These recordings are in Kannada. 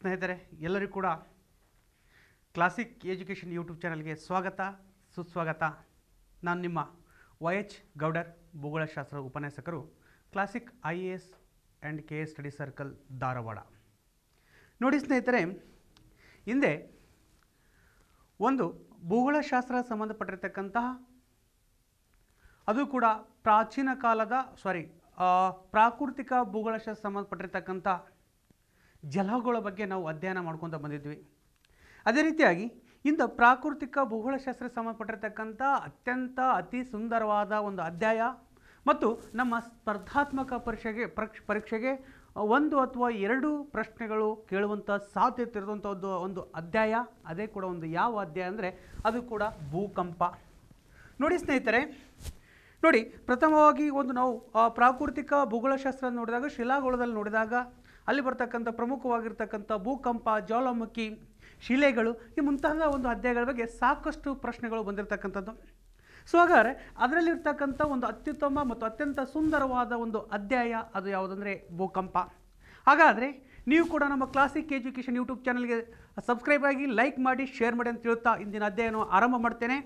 ಸ್ನೇಹಿತರೆ ಎಲ್ಲರಿಗೂ ಕೂಡ ಕ್ಲಾಸಿಕ್ ಎಜುಕೇಷನ್ ಯೂಟ್ಯೂಬ್ ಚಾನಲ್ಗೆ ಸ್ವಾಗತ ಸುಸ್ವಾಗತ ನಾನು ನಿಮ್ಮ ವೈ ಎಚ್ ಗೌಡರ್ ಭೂಗೋಳಶಾಸ್ತ್ರ ಉಪನ್ಯಾಸಕರು classic I A S and K A study circle Dharwad ನೋಡಿ ಸ್ನೇಹಿತರೆ ಹಿಂದೆ ಒಂದು ಭೂಗೋಳಶಾಸ್ತ್ರ ಸಂಬಂಧಪಟ್ಟಿರ್ತಕ್ಕಂತಹ ಅದು ಕೂಡ ಪ್ರಾಚೀನ ಕಾಲದ ಸಾರಿ ಪ್ರಾಕೃತಿಕ ಭೂಗೋಳಶಾಸ್ತ್ರ ಸಂಬಂಧಪಟ್ಟಿರ್ತಕ್ಕಂಥ ಜಲಗಳ ಬಗ್ಗೆ ನಾವು ಅಧ್ಯಯನ ಮಾಡ್ಕೊತ ಬಂದಿದ್ವಿ ಅದೇ ರೀತಿಯಾಗಿ ಇಂದು ಪ್ರಾಕೃತಿಕ ಭೂಗೋಳಶಾಸ್ತ್ರ ಸಂಬಂಧಪಟ್ಟಿರತಕ್ಕಂಥ ಅತ್ಯಂತ ಅತಿ ಸುಂದರವಾದ ಒಂದು ಅಧ್ಯಾಯ ಮತ್ತು ನಮ್ಮ ಸ್ಪರ್ಧಾತ್ಮಕ ಪರೀಕ್ಷೆಗೆ ಪರೀಕ್ಷೆ ಪರೀಕ್ಷೆಗೆ ಒಂದು ಅಥವಾ ಎರಡು ಪ್ರಶ್ನೆಗಳು ಕೇಳುವಂಥ ಸಾಧ್ಯತೆ ಇರುವಂಥ ಒಂದು ಒಂದು ಅಧ್ಯಾಯ ಅದೇ ಕೂಡ ಒಂದು ಯಾವ ಅಧ್ಯಾಯ ಅಂದರೆ ಅದು ಕೂಡ ಭೂಕಂಪ ನೋಡಿ ಸ್ನೇಹಿತರೆ ನೋಡಿ ಪ್ರಥಮವಾಗಿ ಒಂದು ನಾವು ಪ್ರಾಕೃತಿಕ ಭೂಗೋಳಶಾಸ್ತ್ರ ನೋಡಿದಾಗ ಶಿಲಾಗೋಳದಲ್ಲಿ ನೋಡಿದಾಗ ಅಲ್ಲಿ ಬರ್ತಕ್ಕಂಥ ಪ್ರಮುಖವಾಗಿರ್ತಕ್ಕಂಥ ಭೂಕಂಪ ಜ್ವಾಲಾಮುಖಿ ಶಿಲೆಗಳು ಈ ಮುಂತಾದ ಒಂದು ಅಧ್ಯಾಯಗಳ ಬಗ್ಗೆ ಸಾಕಷ್ಟು ಪ್ರಶ್ನೆಗಳು ಬಂದಿರತಕ್ಕಂಥದ್ದು ಸೊ ಹಾಗಾದರೆ ಅದರಲ್ಲಿರ್ತಕ್ಕಂಥ ಒಂದು ಅತ್ಯುತ್ತಮ ಮತ್ತು ಅತ್ಯಂತ ಸುಂದರವಾದ ಒಂದು ಅಧ್ಯಾಯ ಅದು ಯಾವುದಂದರೆ ಭೂಕಂಪ ಹಾಗಾದರೆ ನೀವು ಕೂಡ ನಮ್ಮ ಕ್ಲಾಸಿಕ್ ಎಜುಕೇಷನ್ ಯೂಟ್ಯೂಬ್ ಚಾನಲ್ಗೆ ಸಬ್ಸ್ಕ್ರೈಬ್ ಆಗಿ ಲೈಕ್ ಮಾಡಿ ಶೇರ್ ಮಾಡಿ ಅಂತ ತಿಳುತ್ತಾ ಇಂದಿನ ಅಧ್ಯಾಯನ ಆರಂಭ ಮಾಡ್ತೇನೆ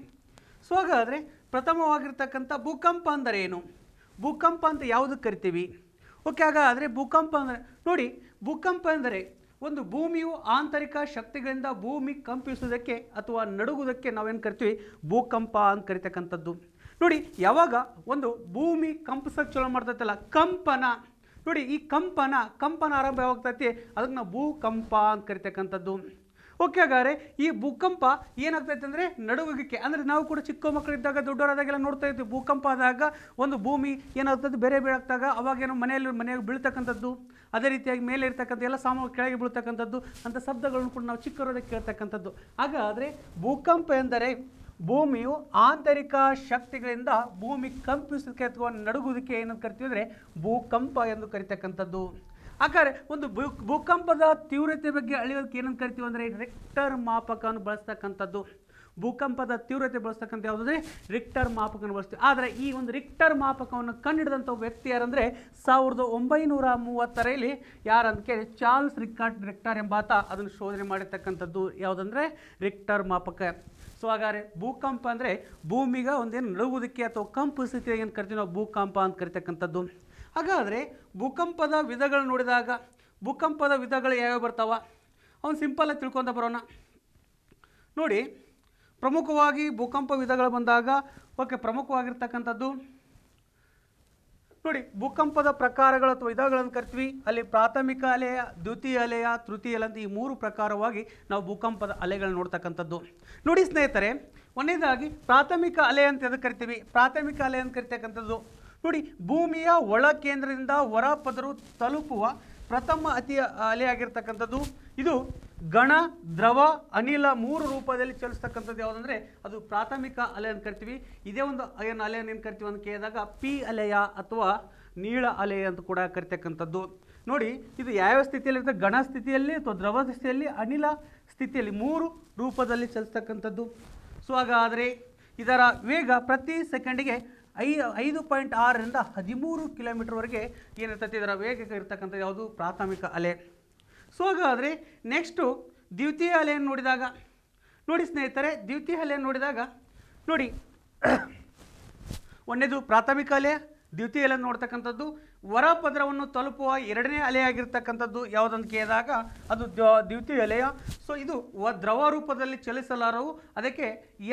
ಸೊ ಹಾಗಾದರೆ ಪ್ರಥಮವಾಗಿರ್ತಕ್ಕಂಥ ಭೂಕಂಪ ಅಂದರೆ ಏನು ಭೂಕಂಪ ಅಂತ ಯಾವುದಕ್ಕೆ ಕರಿತೀವಿ ಓಕೆ ಆದರೆ ಭೂಕಂಪ ಅಂದರೆ ನೋಡಿ ಭೂಕಂಪ ಅಂದರೆ ಒಂದು ಭೂಮಿಯು ಆಂತರಿಕ ಶಕ್ತಿಗಳಿಂದ ಭೂಮಿ ಕಂಪಿಸುವುದಕ್ಕೆ ಅಥವಾ ನಡುಗುವುದಕ್ಕೆ ನಾವೇನು ಕರಿತೀವಿ ಭೂಕಂಪ ಅಂತ ಕರಿತಕ್ಕಂಥದ್ದು ನೋಡಿ ಯಾವಾಗ ಒಂದು ಭೂಮಿ ಕಂಪಿಸೋಕ್ಕೆ ಚಲೋ ಮಾಡ್ತೈತಲ್ಲ ಕಂಪನ ನೋಡಿ ಈ ಕಂಪನ ಕಂಪನ ಆರಂಭವಾಗ್ತೈತಿ ಅದಕ್ಕೆ ನಾವು ಭೂಕಂಪ ಅಂತ ಕರಿತಕ್ಕಂಥದ್ದು ಓಕೆ ಹಾಗಾದರೆ ಈ ಭೂಕಂಪ ಏನಾಗ್ತೈತೆ ಅಂದರೆ ನಡುವಿಗೆ ಅಂದರೆ ನಾವು ಕೂಡ ಚಿಕ್ಕ ಮಕ್ಕಳಿದ್ದಾಗ ದೊಡ್ಡವರಾದಾಗೆಲ್ಲ ನೋಡ್ತಾ ಇದ್ವಿ ಭೂಕಂಪ ಆದಾಗ ಒಂದು ಭೂಮಿ ಏನಾಗ್ತದೆ ಬೇರೆ ಬೀಳಾಗ್ತಾಗ ಅವಾಗೇನೋ ಮನೆಯಲ್ಲಿ ಮನೆಗೆ ಬೀಳ್ತಕ್ಕಂಥದ್ದು ಅದೇ ರೀತಿಯಾಗಿ ಮೇಲೆ ಇರ್ತಕ್ಕಂಥ ಎಲ್ಲ ಸಾಮಾನು ಕೆಳಗೆ ಬೀಳ್ತಕ್ಕಂಥದ್ದು ಅಂತ ಶಬ್ದಗಳನ್ನು ಕೂಡ ನಾವು ಚಿಕ್ಕರೋದಕ್ಕೆ ಕೇಳ್ತಕ್ಕಂಥದ್ದು ಹಾಗಾದರೆ ಭೂಕಂಪ ಎಂದರೆ ಭೂಮಿಯು ಆಂತರಿಕ ಶಕ್ತಿಗಳಿಂದ ಭೂಮಿ ಕಂಪಿಸೋದಕ್ಕೆ ಅಥವಾ ನಡುಗುದಕ್ಕೆ ಏನಂತ ಕರಿತೀವಿ ಅಂದರೆ ಭೂಕಂಪ ಎಂದು ಕರಿತಕ್ಕಂಥದ್ದು ಹಾಗಾದ್ರೆ ಒಂದು ಭೂ ಭೂಕಂಪದ ತೀವ್ರತೆ ಬಗ್ಗೆ ಅಳಿಯೋದಕ್ಕೆ ಏನಂತ ಕರಿತೀವಿ ಅಂದರೆ ರಿಕ್ಟರ್ ಮಾಪಕವನ್ನು ಬಳಸ್ತಕ್ಕಂಥದ್ದು ಭೂಕಂಪದ ತೀವ್ರತೆ ಬಳಸ್ತಕ್ಕಂಥ ಯಾವುದಂದ್ರೆ ರಿಕ್ಟರ್ ಮಾಪಕವನ್ನು ಬಳಸ್ತೀವಿ ಆದರೆ ಈ ಒಂದು ರಿಕ್ಟರ್ ಮಾಪಕವನ್ನು ಕಂಡಿಡಿದಂಥ ವ್ಯಕ್ತಿ ಯಾರಂದರೆ ಸಾವಿರದ ಒಂಬೈನೂರ ಮೂವತ್ತರಲ್ಲಿ ಯಾರಂತ ಕೇಳಿ ಚಾರ್ಲ್ಸ್ ರಿಕಾರ್ಡ್ ರಿಕ್ಟರ್ ಎಂಬಾತ ಅದನ್ನು ಶೋಧನೆ ಮಾಡಿರ್ತಕ್ಕಂಥದ್ದು ಯಾವುದಂದರೆ ರಿಕ್ಟರ್ ಮಾಪಕ ಸೊ ಹಾಗಾದರೆ ಭೂಕಂಪ ಅಂದರೆ ಭೂಮಿಗೆ ಒಂದೇನು ನಡುವುದಕ್ಕೆ ಅಥವಾ ಕಂಪು ಸ್ಥಿತಿಯಾಗಿ ಏನು ಕರಿತೀವಿ ನಾವು ಭೂಕಂಪ ಅಂತ ಕರಿತಕ್ಕಂಥದ್ದು ಹಾಗಾದರೆ ಭೂಕಂಪದ ವಿಧಗಳು ನೋಡಿದಾಗ ಭೂಕಂಪದ ವಿಧಗಳು ಯಾವ್ಯಾವ ಬರ್ತಾವ ಅವನು ಸಿಂಪಲ್ಲಾಗಿ ತಿಳ್ಕೊತ ಬರೋಣ ನೋಡಿ ಪ್ರಮುಖವಾಗಿ ಭೂಕಂಪ ವಿಧಗಳು ಬಂದಾಗ ಓಕೆ ಪ್ರಮುಖವಾಗಿರ್ತಕ್ಕಂಥದ್ದು ನೋಡಿ ಭೂಕಂಪದ ಪ್ರಕಾರಗಳು ಅಥವಾ ವಿಧಗಳನ್ನು ಕರಿತೀವಿ ಅಲ್ಲಿ ಪ್ರಾಥಮಿಕ ಅಲೆಯ ದ್ವಿತೀಯ ಅಲೆಯ ತೃತೀಯ ಅಲೆ ಅಂತ ಈ ಮೂರು ಪ್ರಕಾರವಾಗಿ ನಾವು ಭೂಕಂಪದ ಅಲೆಗಳನ್ನ ನೋಡ್ತಕ್ಕಂಥದ್ದು ನೋಡಿ ಸ್ನೇಹಿತರೆ ಒಂದೇದಾಗಿ ಪ್ರಾಥಮಿಕ ಅಲೆ ಅಂತ ಎದಕ್ಕೆ ಕರಿತೀವಿ ಪ್ರಾಥಮಿಕ ಅಲೆ ಅಂತ ಕರಿತಕ್ಕಂಥದ್ದು ನೋಡಿ ಭೂಮಿಯ ಒಳ ಕೇಂದ್ರದಿಂದ ಹೊರಪದರು ತಲುಪುವ ಪ್ರಥಮ ಅತಿ ಅಲೆಯಾಗಿರ್ತಕ್ಕಂಥದ್ದು ಇದು ಗಣ ದ್ರವ ಅನಿಲ ಮೂರು ರೂಪದಲ್ಲಿ ಚಲಿಸ್ತಕ್ಕಂಥದ್ದು ಯಾವುದಂದ್ರೆ ಅದು ಪ್ರಾಥಮಿಕ ಅಲೆ ಅಂತ ಕರಿತೀವಿ ಇದೇ ಒಂದು ಏನು ಅಲೆ ಏನು ಕರಿತೀವಿ ಅಂತ ಕೇಳಿದಾಗ ಪಿ ಅಲೆಯ ಅಥವಾ ನೀಳ ಅಲೆ ಅಂತ ಕೂಡ ಕರಿತಕ್ಕಂಥದ್ದು ನೋಡಿ ಇದು ಯಾವ್ಯಾವ ಸ್ಥಿತಿಯಲ್ಲಿರುತ್ತೆ ಗಣ ಸ್ಥಿತಿಯಲ್ಲಿ ಅಥವಾ ದ್ರವ ಸ್ಥಿತಿಯಲ್ಲಿ ಅನಿಲ ಸ್ಥಿತಿಯಲ್ಲಿ ಮೂರು ರೂಪದಲ್ಲಿ ಚಲಿಸ್ತಕ್ಕಂಥದ್ದು ಸೊ ಹಾಗಾದರೆ ಇದರ ವೇಗ ಪ್ರತಿ ಸೆಕೆಂಡಿಗೆ ಐ ಐದು ಪಾಯಿಂಟ್ ಆರರಿಂದ ಹದಿಮೂರು ಕಿಲೋಮೀಟ್ರ್ವರೆಗೆ ಏನಿರ್ತೈತಿ ಇದರ ವೇಗ ಇರ್ತಕ್ಕಂಥ ಯಾವುದು ಪ್ರಾಥಮಿಕ ಅಲೆ ಸೊ ಹಾಗಾದರೆ ನೆಕ್ಸ್ಟು ದ್ವಿತೀಯ ಅಲೆಯನ್ನು ನೋಡಿದಾಗ ನೋಡಿ ಸ್ನೇಹಿತರೆ ದ್ವಿತೀಯ ಅಲೆಯನ್ನು ನೋಡಿದಾಗ ನೋಡಿ ಒಂದೇದು ಪ್ರಾಥಮಿಕ ಅಲೆ ದ್ವಿತೀಯಲ್ಲಿ ನೋಡ್ತಕ್ಕಂಥದ್ದು ವರಪದ್ರವನ್ನು ತಲುಪುವ ಎರಡನೇ ಅಲೆಯಾಗಿರ್ತಕ್ಕಂಥದ್ದು ಯಾವುದಂತ ಕೇಳಿದಾಗ ಅದು ದ್ವಿತೀಯ ಅಲೆಯ ಸೊ ಇದು ವ ದ್ರವ ರೂಪದಲ್ಲಿ ಚಲಿಸಲಾರವು ಅದಕ್ಕೆ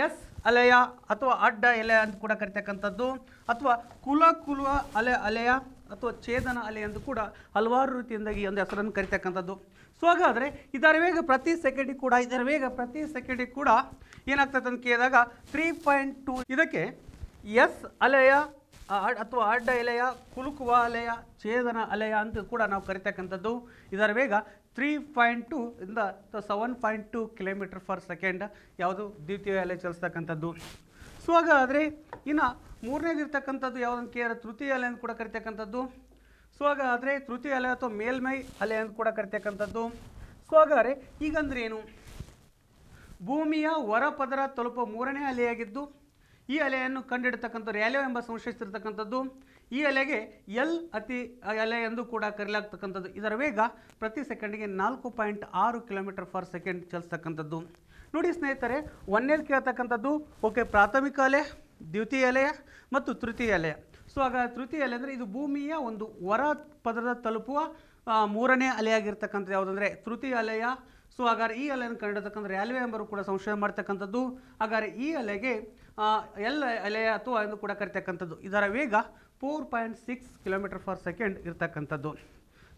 ಎಸ್ ಅಲೆಯ ಅಥವಾ ಅಡ್ಡ ಎಲೆಯ ಅಂತ ಕೂಡ ಕರಿತಕ್ಕಂಥದ್ದು ಅಥವಾ ಕುಲ ಕುಲ ಅಲೆ ಅಲೆಯ ಅಥವಾ ಛೇದನ ಅಲೆ ಎಂದು ಕೂಡ ಹಲವಾರು ರೀತಿಯಿಂದಾಗಿ ಒಂದು ಹೆಸರನ್ನು ಕರಿತಕ್ಕಂಥದ್ದು ಸೊ ಹಾಗಾದರೆ ಇದರ ವೇಗ ಪ್ರತಿ ಸೆಕೆಂಡಿಗೆ ಕೂಡ ಇದರ ವೇಗ ಪ್ರತಿ ಸೆಕೆಂಡಿಗೆ ಕೂಡ ಏನಾಗ್ತದೆ ಅಂತ ಕೇಳಿದಾಗ ತ್ರೀ ಪಾಯಿಂಟ್ ಟೂ ಇದಕ್ಕೆ ಎಸ್ ಅಲೆಯ ಅಥವಾ ಅಡ್ಡ ಎಲೆಯ ಕುಲುಕುವ ಅಲೆಯ ಛೇದನ ಅಲೆಯ ಅಂತ ಕೂಡ ನಾವು ಕರಿತಕ್ಕಂಥದ್ದು ಇದರ ವೇಗ ತ್ರೀ ಪಾಯಿಂಟ್ ಟು ಇಂದ seven point two kilometre per second ಯಾವುದು ದ್ವಿತೀಯ ಅಲೆ ಚಲಿಸ್ತಕ್ಕಂಥದ್ದು ಸೊ ಹಾಗಾದರೆ ಇನ್ನು ಮೂರನೇದಿರ್ತಕ್ಕಂಥದ್ದು ಯಾವುದನ್ನು ಕೇರ ತೃತೀಯ ಅಲೆ ಅಂತ ಕೂಡ ಕರಿತಕ್ಕಂಥದ್ದು ಸೊ ಹಾಗಾದರೆ ತೃತೀಯ ಅಲೆ ಅಥವಾ ಮೇಲ್ಮೈ ಅಲೆ ಅಂತ ಕೂಡ ಕರಿತಕ್ಕಂಥದ್ದು ಸೊ ಹಾಗಾದರೆ ಈಗಂದ್ರೇನು ಭೂಮಿಯ ಹೊರ ಪದರ ತಲುಪೋ ಮೂರನೇ ಅಲೆಯಾಗಿದ್ದು ಈ ಅಲೆಯನ್ನು ಕಂಡಿಡತಕ್ಕಂಥ ರ್ಯಾಲೋ ಎಂಬ ಸಂಶಯಿಸಿರ್ತಕ್ಕಂಥದ್ದು ಈ ಅಲೆಗೆ ಎಲ್ ಅತಿ ಅಲೆ ಎಂದು ಕೂಡ ಕರೆಯಲಾಗ್ತಕ್ಕಂಥದ್ದು ಇದರ ವೇಗ ಪ್ರತಿ ಸೆಕೆಂಡಿಗೆ ನಾಲ್ಕು ಪಾಯಿಂಟ್ ಆರು ಕಿಲೋಮೀಟರ್ ಪರ್ ಸೆಕೆಂಡ್ ಚಲಿಸ್ತಕ್ಕಂಥದ್ದು ನೋಡಿ ಸ್ನೇಹಿತರೆ ಒಂದೇದು ಕೇಳ್ತಕ್ಕಂಥದ್ದು ಓಕೆ ಪ್ರಾಥಮಿಕ ಅಲೆ ದ್ವಿತೀಯ ಅಲೆಯ ಮತ್ತು ತೃತೀಯ ಅಲೆಯ ಸೊ ಆಗ ತೃತೀಯ ಅಲೆ ಅಂದರೆ ಇದು ಭೂಮಿಯ ಒಂದು ಹೊರ ಪದರದ ತಲುಪುವ ಮೂರನೇ ಅಲೆಯಾಗಿರ್ತಕ್ಕಂಥದ್ದು ಯಾವುದಂದರೆ ತೃತೀಯ ಅಲೆಯ ಸೊ ಹಾಗಾದ್ರೆ ಈ ಅಲೆಯನ್ನು ಕಂಡಿರತಕ್ಕಂಥ ರ್ಯಾಲ್ವೆ ಎಂಬರು ಕೂಡ ಸಂಶಯ ಮಾಡ್ತಕ್ಕಂಥದ್ದು ಹಾಗಾದ್ರೆ ಈ ಅಲೆಗೆ ಎಲ್ ಎಲೆ ಅಥವಾ ಎಂದು ಕೂಡ ಕರಿತಕ್ಕಂಥದ್ದು ಇದರ ವೇಗ four point six kilometre per second ಇರತಕ್ಕಂಥದ್ದು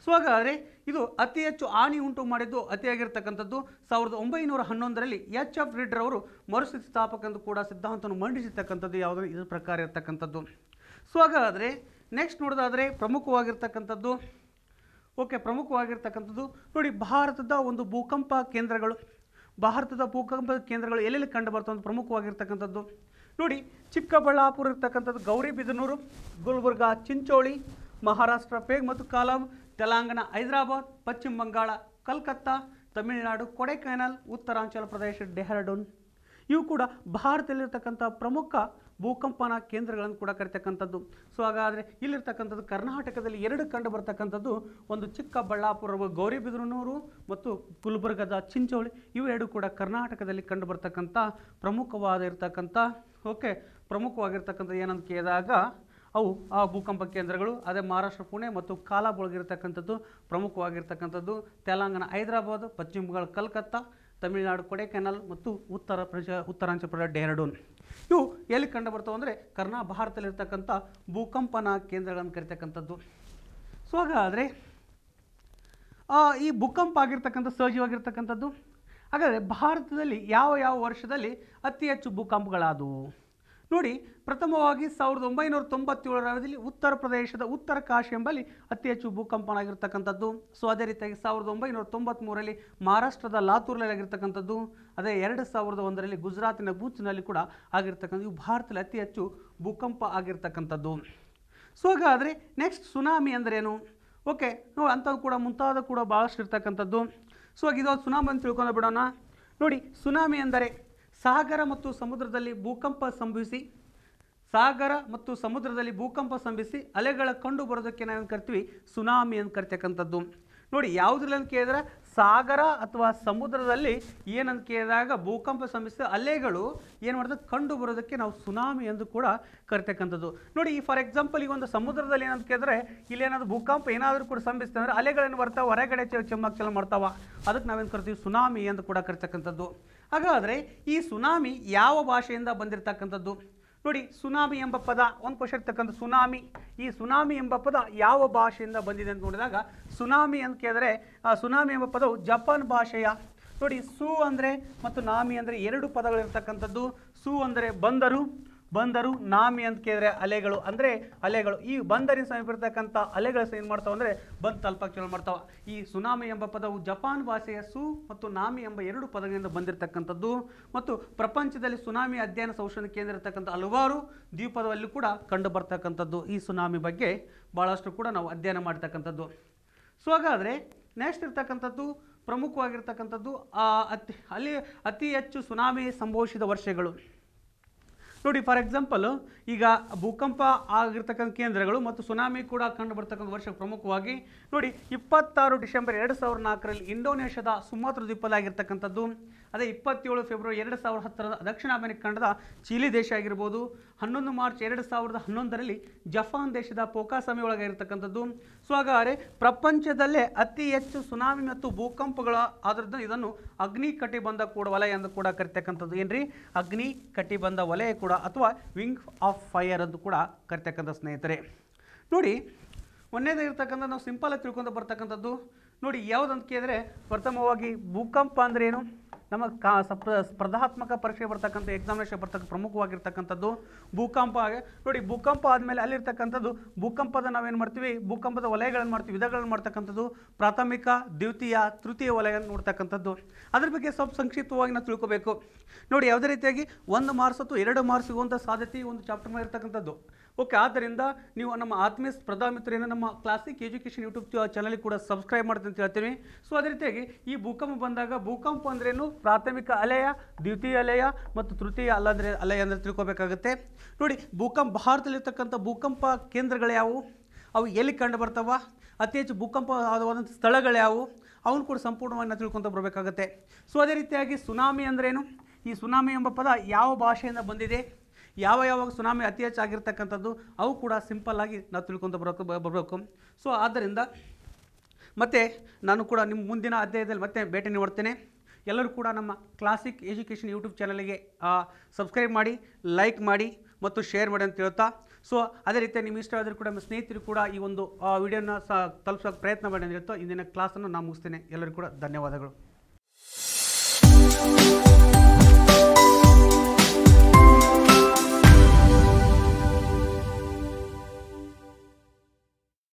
ಸೊ ಹಾಗಾದರೆ ಇದು ಅತಿ ಹೆಚ್ಚು ಹಾನಿ ಉಂಟು ಮಾಡಿದ್ದು ಅತಿಯಾಗಿರ್ತಕ್ಕಂಥದ್ದು ಸಾವಿರದ ಒಂಬೈನೂರ ಹನ್ನೊಂದರಲ್ಲಿ ಎಚ್ ಎಫ್ ರೀಡರ್ ಅವರು ಸ್ಥಾಪಕ ಎಂದು ಕೂಡ ಸಿದ್ಧಾಂತವನ್ನು ಮಂಡಿಸಿರ್ತಕ್ಕಂಥದ್ದು ಯಾವುದೋ ಇದರ ಪ್ರಕಾರ ಇರತಕ್ಕಂಥದ್ದು ಸೊ ಹಾಗಾದರೆ ನೆಕ್ಸ್ಟ್ ನೋಡೋದಾದರೆ ಪ್ರಮುಖವಾಗಿರ್ತಕ್ಕಂಥದ್ದು ಓಕೆ ಪ್ರಮುಖವಾಗಿರ್ತಕ್ಕಂಥದ್ದು ನೋಡಿ ಭಾರತದ ಒಂದು ಭೂಕಂಪ ಕೇಂದ್ರಗಳು ಭಾರತದ ಭೂಕಂಪ ಕೇಂದ್ರಗಳು ಎಲ್ಲೆಲ್ಲಿ ಕಂಡು ಬರ್ತವೆ ಅಂತ ಪ್ರಮುಖವಾಗಿರ್ತಕ್ಕಂಥದ್ದು ನೋಡಿ ಚಿಕ್ಕಬಳ್ಳಾಪುರ ಇರ್ತಕ್ಕಂಥದ್ದು ಗೌರಿಬಿದನೂರು ಗುಲ್ಬರ್ಗ ಚಿಂಚೋಳಿ ಮಹಾರಾಷ್ಟ್ರ ಪೇಗ್ ಮತ್ತು ಕಾಲಾಂ ತೆಲಂಗಾಣ ಹೈದರಾಬಾದ್ ಪಶ್ಚಿಮ ಬಂಗಾಳ ಕಲ್ಕತ್ತಾ ತಮಿಳುನಾಡು ಕೊಡೈಕನಲ್ ಉತ್ತರಾಂಚಲ ಪ್ರದೇಶ ಡೆಹರಡೂನ್ ಇವು ಕೂಡ ಭಾರತದಲ್ಲಿರ್ತಕ್ಕಂಥ ಪ್ರಮುಖ ಭೂಕಂಪನ ಕೇಂದ್ರಗಳನ್ನು ಕೂಡ ಕರಿತಕ್ಕಂಥದ್ದು ಸೊ ಹಾಗಾದರೆ ಇಲ್ಲಿರ್ತಕ್ಕಂಥದ್ದು ಕರ್ನಾಟಕದಲ್ಲಿ ಎರಡು ಕಂಡು ಬರ್ತಕ್ಕಂಥದ್ದು ಒಂದು ಚಿಕ್ಕಬಳ್ಳಾಪುರ ಗೌರಿಬಿದ್ರನೂರು ಮತ್ತು ಗುಲ್ಬರ್ಗದ ಚಿಂಚೋಳಿ ಇವೆರಡು ಕೂಡ ಕರ್ನಾಟಕದಲ್ಲಿ ಕಂಡು ಬರ್ತಕ್ಕಂಥ ಪ್ರಮುಖವಾದ ಇರ್ತಕ್ಕಂಥ ಓಕೆ ಪ್ರಮುಖವಾಗಿರ್ತಕ್ಕಂಥ ಏನಂತ ಕೇಳಿದಾಗ ಅವು ಆ ಭೂಕಂಪ ಕೇಂದ್ರಗಳು ಅದೇ ಮಹಾರಾಷ್ಟ್ರ ಪುಣೆ ಮತ್ತು ಕಾಲಾಬೊಳಗಿರ್ತಕ್ಕಂಥದ್ದು ಪ್ರಮುಖವಾಗಿರ್ತಕ್ಕಂಥದ್ದು ತೆಲಂಗಾಣ ಹೈದರಾಬಾದ್ ಪಶ್ಚಿಮ ಬಂಗಾಳ ಕಲ್ಕತ್ತಾ ತಮಿಳುನಾಡು ಕೊಡೆಕೆನಲ್ ಮತ್ತು ಉತ್ತರ ಪ್ರದೇಶ ಉತ್ತರಾಂಚಲ ಪ್ರದೇಶ ಡೆಹರಡೂನ್ ಇವು ಎಲ್ಲಿ ಕಂಡು ಬರ್ತವೆ ಅಂದರೆ ಕರ್ನಾ ಭಾರತದಲ್ಲಿರ್ತಕ್ಕಂಥ ಭೂಕಂಪನ ಕೇಂದ್ರಗಳನ್ನು ಕರಿತಕ್ಕಂಥದ್ದು ಸೊ ಹಾಗಾದರೆ ಈ ಭೂಕಂಪ ಆಗಿರ್ತಕ್ಕಂಥ ಸಹಜವಾಗಿರ್ತಕ್ಕಂಥದ್ದು ಹಾಗಾದರೆ ಭಾರತದಲ್ಲಿ ಯಾವ ಯಾವ ವರ್ಷದಲ್ಲಿ ಅತಿ ಹೆಚ್ಚು ಭೂಕಂಪಗಳಾದವು ನೋಡಿ ಪ್ರಥಮವಾಗಿ ಸಾವಿರದ ಒಂಬೈನೂರ ತೊಂಬತ್ತೇಳರ ಅವಧಿಯಲ್ಲಿ ಉತ್ತರ ಪ್ರದೇಶದ ಉತ್ತರ ಕಾಶಿ ಎಂಬಲ್ಲಿ ಅತಿ ಹೆಚ್ಚು ಭೂಕಂಪನ ಆಗಿರ್ತಕ್ಕಂಥದ್ದು ಸೊ ಅದೇ ರೀತಿಯಾಗಿ ಸಾವಿರದ ಒಂಬೈನೂರ ತೊಂಬತ್ತ್ಮೂರಲ್ಲಿ ಮಹಾರಾಷ್ಟ್ರದ ಲಾತೂರ್ನಲ್ಲಿ ಆಗಿರ್ತಕ್ಕಂಥದ್ದು ಅದೇ ಎರಡು ಸಾವಿರದ ಒಂದರಲ್ಲಿ ಗುಜರಾತಿನ ಬೂಚ್ನಲ್ಲಿ ಕೂಡ ಆಗಿರ್ತಕ್ಕಂಥ ಇವು ಭಾರತದಲ್ಲಿ ಅತಿ ಹೆಚ್ಚು ಭೂಕಂಪ ಆಗಿರ್ತಕ್ಕಂಥದ್ದು ಸೊ ಹಾಗಾದರೆ ನೆಕ್ಸ್ಟ್ ಸುನಾಮಿ ಅಂದ್ರೇನು ಓಕೆ ನೋಡಿ ಅಂಥದ್ದು ಕೂಡ ಮುಂತಾದ ಕೂಡ ಭಾಳಷ್ಟು ಇರ್ತಕ್ಕಂಥದ್ದು ಸೊ ಹಾಗೆ ಇದು ಸುನಾಮಿ ಅಂತ ತಿಳ್ಕೊಂಡು ಬಿಡೋಣ ನೋಡಿ ಸುನಾಮಿ ಅಂದರೆ ಸಾಗರ ಮತ್ತು ಸಮುದ್ರದಲ್ಲಿ ಭೂಕಂಪ ಸಂಭವಿಸಿ ಸಾಗರ ಮತ್ತು ಸಮುದ್ರದಲ್ಲಿ ಭೂಕಂಪ ಸಂಭವಿಸಿ ಅಲೆಗಳ ಕಂಡು ಬರೋದಕ್ಕೆ ನಾವೇನು ಕರಿತೀವಿ ಸುನಾಮಿ ಅಂತ ಕರಿತಕ್ಕಂಥದ್ದು ನೋಡಿ ಯಾವುದ್ರಲ್ಲಿ ಅಂತ ಕೇಳಿದ್ರೆ ಸಾಗರ ಅಥವಾ ಸಮುದ್ರದಲ್ಲಿ ಏನಂತ ಕೇಳಿದಾಗ ಭೂಕಂಪ ಸಂಭವಿಸಿದ ಅಲೆಗಳು ಏನು ಮಾಡ್ತದೆ ಕಂಡು ಬರೋದಕ್ಕೆ ನಾವು ಸುನಾಮಿ ಎಂದು ಕೂಡ ಕರಿತಕ್ಕಂಥದ್ದು ನೋಡಿ ಈ ಫಾರ್ ಎಕ್ಸಾಂಪಲ್ ಈಗ ಒಂದು ಸಮುದ್ರದಲ್ಲಿ ಏನಂತ ಕೇಳಿದ್ರೆ ಇಲ್ಲೇನಾದ್ರು ಭೂಕಂಪ ಏನಾದರೂ ಕೂಡ ಸಂಭವಿಸ್ತದೆ ಅಂದರೆ ಅಲೆಗಳೇನು ಬರ್ತಾವೆ ಹೊರಗಡೆ ಚೆಮ್ಮಾಕ್ ಚೆಲ್ಲ ಮಾಡ್ತಾವ ಅದಕ್ಕೆ ನಾವೇನು ಕರಿತೀವಿ ಸುನಾಮಿ ಎಂದು ಕೂಡ ಕರಿತಕ್ಕಂಥದ್ದು ಹಾಗಾದರೆ ಈ ಸುನಾಮಿ ಯಾವ ಭಾಷೆಯಿಂದ ಬಂದಿರತಕ್ಕಂಥದ್ದು ನೋಡಿ ಸುನಾಮಿ ಎಂಬ ಪದ ಒಂದು ಕ್ವಶನ್ ಇರ್ತಕ್ಕಂಥ ಸುನಾಮಿ ಈ ಸುನಾಮಿ ಎಂಬ ಪದ ಯಾವ ಭಾಷೆಯಿಂದ ಬಂದಿದೆ ಅಂತ ನೋಡಿದಾಗ ಸುನಾಮಿ ಅಂತ ಕೇಳಿದ್ರೆ ಸುನಾಮಿ ಎಂಬ ಪದವು ಜಪಾನ್ ಭಾಷೆಯ ನೋಡಿ ಸು ಅಂದರೆ ಮತ್ತು ನಾಮಿ ಅಂದರೆ ಎರಡು ಪದಗಳಿರ್ತಕ್ಕಂಥದ್ದು ಸು ಅಂದರೆ ಬಂದರು ಬಂದರು ನಾಮಿ ಅಂತ ಕೇಳಿದ್ರೆ ಅಲೆಗಳು ಅಂದರೆ ಅಲೆಗಳು ಈ ಬಂದರಿನ ಸಮೀಪಿರ್ತಕ್ಕಂಥ ಅಲೆಗಳು ಏನು ಮಾಡ್ತಾವೆ ಅಂದರೆ ಬಂದು ತಲುಪಕ್ಕೆ ಚಾಲು ಮಾಡ್ತಾವೆ ಈ ಸುನಾಮಿ ಎಂಬ ಪದವು ಜಪಾನ್ ಭಾಷೆಯ ಸು ಮತ್ತು ನಾಮಿ ಎಂಬ ಎರಡು ಪದಗಳಿಂದ ಬಂದಿರತಕ್ಕಂಥದ್ದು ಮತ್ತು ಪ್ರಪಂಚದಲ್ಲಿ ಸುನಾಮಿ ಅಧ್ಯಯನ ಸಂಶೋಧನೆ ಕೇಂದ್ರ ಇರತಕ್ಕಂಥ ಹಲವಾರು ದ್ವೀಪದಲ್ಲಿ ಕೂಡ ಕಂಡು ಬರ್ತಕ್ಕಂಥದ್ದು ಈ ಸುನಾಮಿ ಬಗ್ಗೆ ಭಾಳಷ್ಟು ಕೂಡ ನಾವು ಅಧ್ಯಯನ ಮಾಡ್ತಕ್ಕಂಥದ್ದು ಸೊ ಹಾಗಾದರೆ ನೆಕ್ಸ್ಟ್ ಇರ್ತಕ್ಕಂಥದ್ದು ಪ್ರಮುಖವಾಗಿರ್ತಕ್ಕಂಥದ್ದು ಅತಿ ಅಲ್ಲಿ ಅತಿ ಹೆಚ್ಚು ಸುನಾಮಿ ಸಂಭವಿಸಿದ ವರ್ಷಗಳು ನೋಡಿ ಫಾರ್ ಎಕ್ಸಾಂಪಲ್ ಈಗ ಭೂಕಂಪ ಆಗಿರ್ತಕ್ಕಂಥ ಕೇಂದ್ರಗಳು ಮತ್ತು ಸುನಾಮಿ ಕೂಡ ಕಂಡು ಬರ್ತಕ್ಕಂಥ ವರ್ಷ ಪ್ರಮುಖವಾಗಿ ನೋಡಿ ಇಪ್ಪತ್ತಾರು ಡಿಸೆಂಬರ್ ಎರಡು ಸಾವಿರದ ನಾಲ್ಕರಲ್ಲಿ ಇಂಡೋನೇಷ್ಯಾದ ಸುಮಾತ್ರ ದ್ವೀಪದಾಗಿರ್ತಕ್ಕಂಥದ್ದು ಅದೇ ಇಪ್ಪತ್ತೇಳು ಫೆಬ್ರವರಿ ಎರಡು ಸಾವಿರದ ಹತ್ತರದ ದಕ್ಷಿಣ ಅಮೆರಿಕ ಖಂಡದ ಚಿಲಿ ದೇಶ ಆಗಿರ್ಬೋದು ಹನ್ನೊಂದು ಮಾರ್ಚ್ ಎರಡು ಸಾವಿರದ ಹನ್ನೊಂದರಲ್ಲಿ ಜಪಾನ್ ದೇಶದ ಪೋಕಾ ಒಳಗೆ ಇರತಕ್ಕಂಥದ್ದು ಸೊ ಹಾಗಾದರೆ ಪ್ರಪಂಚದಲ್ಲೇ ಅತಿ ಹೆಚ್ಚು ಸುನಾಮಿ ಮತ್ತು ಭೂಕಂಪಗಳ ಆದ್ರದ್ದು ಇದನ್ನು ಅಗ್ನಿ ಕಟಿಬಂಧ ಕೂಡ ವಲಯ ಎಂದು ಕೂಡ ಕರಿತಕ್ಕಂಥದ್ದು ಏನ್ರಿ ಅಗ್ನಿ ಕಟಿಬಂಧ ವಲಯ ಕೂಡ ಅಥವಾ ವಿಂಗ್ ಆಫ್ ಫೈರ್ ಅಂತ ಕೂಡ ಕರಿತಕ್ಕಂಥ ಸ್ನೇಹಿತರೆ ನೋಡಿ ಒಂದೇದಾಗಿರ್ತಕ್ಕಂಥ ನಾವು ಸಿಂಪಲಾಗಿ ತಿಳ್ಕೊಂಡು ಬರ್ತಕ್ಕಂಥದ್ದು ನೋಡಿ ಯಾವುದಂತ ಕೇಳಿದ್ರೆ ಪ್ರಥಮವಾಗಿ ಭೂಕಂಪ ಅಂದ್ರೇನು ನಮ್ಮ ಕಾ ಸಪ್ರ ಸ್ಪರ್ಧಾತ್ಮಕ ಪರೀಕ್ಷೆ ಬರ್ತಕ್ಕಂಥ ಎಕ್ಸಾಮಿನೇಷನ್ ಬರ್ತಕ್ಕ ಪ್ರಮುಖವಾಗಿರ್ತಕ್ಕಂಥದ್ದು ಭೂಕಂಪ ನೋಡಿ ಭೂಕಂಪ ಆದಮೇಲೆ ಅಲ್ಲಿರ್ತಕ್ಕಂಥದ್ದು ಭೂಕಂಪದ ನಾವೇನು ಮಾಡ್ತೀವಿ ಭೂಕಂಪದ ವಲಯಗಳನ್ನು ಮಾಡ್ತೀವಿ ವಿಧಗಳನ್ನು ಮಾಡ್ತಕ್ಕಂಥದ್ದು ಪ್ರಾಥಮಿಕ ದ್ವಿತೀಯ ತೃತೀಯ ವಲಯ ನೋಡ್ತಕ್ಕಂಥದ್ದು ಅದ್ರ ಬಗ್ಗೆ ಸ್ವಲ್ಪ ಸಂಕ್ಷಿಪ್ತವಾಗಿ ನಾವು ತಿಳ್ಕೋಬೇಕು ನೋಡಿ ಯಾವುದೇ ರೀತಿಯಾಗಿ ಒಂದು ಮಾರ್ಸ್ ಅಥವಾ ಎರಡು ಮಾರ್ಕ್ಸ್ ಸಿಗುವಂಥ ಸಾಧ್ಯತೆ ಒಂದು ಚಾಪ್ಟರ್ ಇರ್ತಕ್ಕಂಥದ್ದು ಓಕೆ ಆದ್ದರಿಂದ ನೀವು ನಮ್ಮ ಆತ್ಮೀಯ ಸ್ಪರ್ಧಾ ಮಿತ್ರನ ನಮ್ಮ ಕ್ಲಾಸಿಕ್ ಎಜುಕೇಷನ್ ಯೂಟ್ಯೂಬ್ ಚಾನಲ್ ಕೂಡ ಸಬ್ಸ್ಕ್ರೈಬ್ ಮಾಡ್ತೀನಿ ಅಂತ ಹೇಳ್ತೀನಿ ಸೊ ಅದೇ ರೀತಿಯಾಗಿ ಈ ಭೂಕಂಪ ಬಂದಾಗ ಭೂಕಂಪ ಅಂದ್ರೇನು ಪ್ರಾಥಮಿಕ ಅಲೆಯ ದ್ವಿತೀಯ ಅಲೆಯ ಮತ್ತು ತೃತೀಯ ಅಲ್ಲ ಅಂದರೆ ಅಲೆಯ ಅಂದರೆ ತಿಳ್ಕೊಬೇಕಾಗುತ್ತೆ ನೋಡಿ ಭೂಕಂಪ ಭಾರತದಲ್ಲಿರ್ತಕ್ಕಂಥ ಭೂಕಂಪ ಕೇಂದ್ರಗಳು ಯಾವುವು ಅವು ಎಲ್ಲಿ ಕಂಡು ಬರ್ತಾವ ಅತಿ ಹೆಚ್ಚು ಭೂಕಂಪ ಆದವಾದಂಥ ಸ್ಥಳಗಳು ಯಾವುವು ಅವನು ಕೂಡ ಸಂಪೂರ್ಣವಾಗಿ ನಾವು ತಿಳ್ಕೊತ ಬರಬೇಕಾಗುತ್ತೆ ಸೊ ಅದೇ ರೀತಿಯಾಗಿ ಸುನಾಮಿ ಅಂದ್ರೇನು ಈ ಸುನಾಮಿ ಎಂಬ ಪದ ಯಾವ ಭಾಷೆಯಿಂದ ಬಂದಿದೆ ಯಾವ ಯಾವಾಗ ಸುನಾಮಿ ಅತಿ ಹೆಚ್ಚಾಗಿರ್ತಕ್ಕಂಥದ್ದು ಅವು ಕೂಡ ಸಿಂಪಲ್ ಆಗಿ ನಾವು ತಿಳ್ಕೊಂತ ಬರೋಕೆ ಬರಬೇಕು ಸೊ ಆದ್ದರಿಂದ ಮತ್ತು ನಾನು ಕೂಡ ನಿಮ್ಮ ಮುಂದಿನ ಅಧ್ಯಾಯದಲ್ಲಿ ಮತ್ತೆ ಭೇಟಿ ನೀಡುತ್ತೇನೆ ಎಲ್ಲರೂ ಕೂಡ ನಮ್ಮ ಕ್ಲಾಸಿಕ್ ಎಜುಕೇಷನ್ ಯೂಟ್ಯೂಬ್ ಚಾನಲ್ಗೆ ಸಬ್ಸ್ಕ್ರೈಬ್ ಮಾಡಿ ಲೈಕ್ ಮಾಡಿ ಮತ್ತು ಶೇರ್ ಮಾಡಿ ಅಂತ ಹೇಳ್ತಾ ಸೊ ಅದೇ ರೀತಿ ನಿಮ್ಮ ಇಷ್ಟ ಆದರೂ ಕೂಡ ನಮ್ಮ ಸ್ನೇಹಿತರು ಕೂಡ ಈ ಒಂದು ವಿಡಿಯೋನ ಸಹ ತಲುಪಿಸೋಕೆ ಪ್ರಯತ್ನ ಮಾಡಿ ಅಂತ ಹೇಳ್ತಾ ಇಂದಿನ ಕ್ಲಾಸನ್ನು ನಾನು ಮುಗಿಸ್ತೇನೆ ಎಲ್ಲರಿಗೂ ಕೂಡ ಧನ್ಯವಾದಗಳು